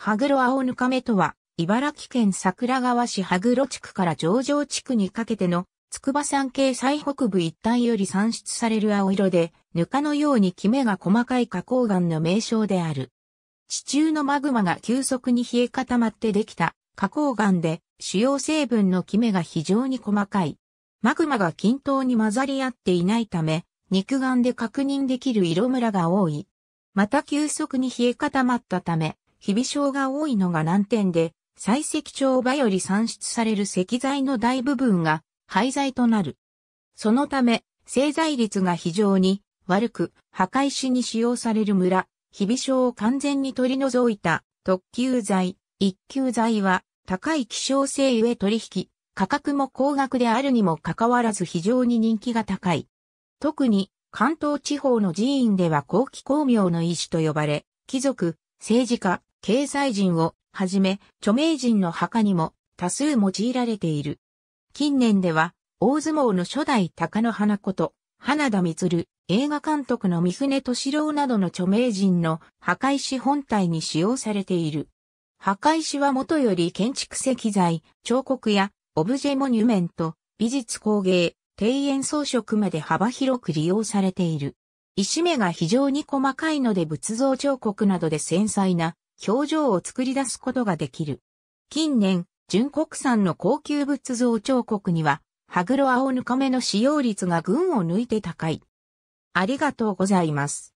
ハグロ青ぬかめとは、茨城県桜川市ハグロ地区から上場地区にかけての、筑波山系最北部一帯より産出される青色で、ぬかのようにキメが細かい花崗岩の名称である。地中のマグマが急速に冷え固まってできた花崗岩で、主要成分のキメが非常に細かい。マグマが均等に混ざり合っていないため、肉眼で確認できる色ムラが多い。また急速に冷え固まったため、ひび症が多いのが難点で、採石帳場より産出される石材の大部分が廃材となる。そのため、製材率が非常に悪く、墓石に使用される村、ひび症を完全に取り除いた特級材、一級材は高い希少性ゆえ取引、価格も高額であるにもかかわらず非常に人気が高い。特に関東地方の寺院では後期光明の医師と呼ばれ、貴族、政治家、経済人をはじめ、著名人の墓にも多数用いられている。近年では、大相撲の初代高野花子と、花田光、映画監督の三船敏郎などの著名人の墓石本体に使用されている。墓石は元より建築石材、彫刻やオブジェモニュメント、美術工芸、庭園装飾まで幅広く利用されている。石目が非常に細かいので仏像彫刻などで繊細な表情を作り出すことができる。近年、純国産の高級仏像彫刻には、ハロア青ぬかめの使用率が群を抜いて高い。ありがとうございます。